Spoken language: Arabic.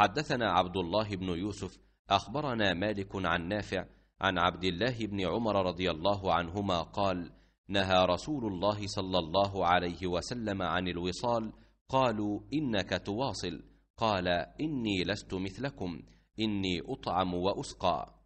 حدثنا عبد الله بن يوسف اخبرنا مالك عن نافع عن عبد الله بن عمر رضي الله عنهما قال نهى رسول الله صلى الله عليه وسلم عن الوصال قالوا انك تواصل قال اني لست مثلكم اني اطعم واسقى